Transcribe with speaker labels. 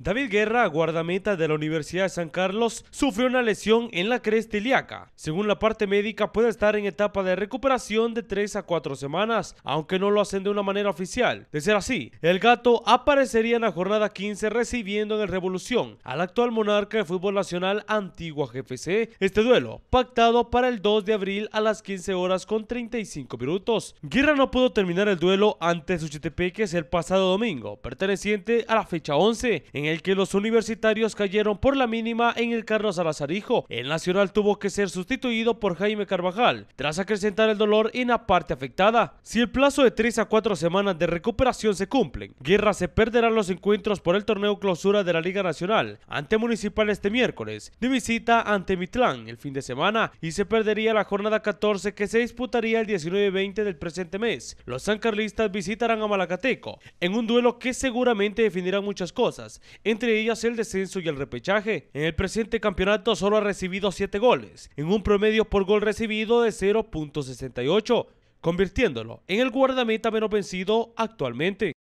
Speaker 1: David Guerra, guardameta de la Universidad de San Carlos, sufrió una lesión en la cresta ilíaca. Según la parte médica, puede estar en etapa de recuperación de 3 a 4 semanas, aunque no lo hacen de una manera oficial. De ser así, el gato aparecería en la jornada 15 recibiendo en el Revolución al actual monarca de fútbol nacional Antigua GFC. Este duelo, pactado para el 2 de abril a las 15 horas con 35 minutos. Guerra no pudo terminar el duelo ante Suchitepeques el pasado domingo, perteneciente a la fecha 11. En el que los universitarios cayeron por la mínima en el Carlos Salazarijo. El Nacional tuvo que ser sustituido por Jaime Carvajal, tras acrecentar el dolor en la parte afectada. Si el plazo de 3 a 4 semanas de recuperación se cumplen, Guerra se perderá los encuentros por el torneo clausura de la Liga Nacional ante Municipal este miércoles, de visita ante Mitlán el fin de semana y se perdería la jornada 14 que se disputaría el 19-20 del presente mes. Los Carlistas visitarán a Malacateco en un duelo que seguramente definirá muchas cosas entre ellas el descenso y el repechaje. En el presente campeonato solo ha recibido 7 goles, en un promedio por gol recibido de 0.68, convirtiéndolo en el guardameta menos vencido actualmente.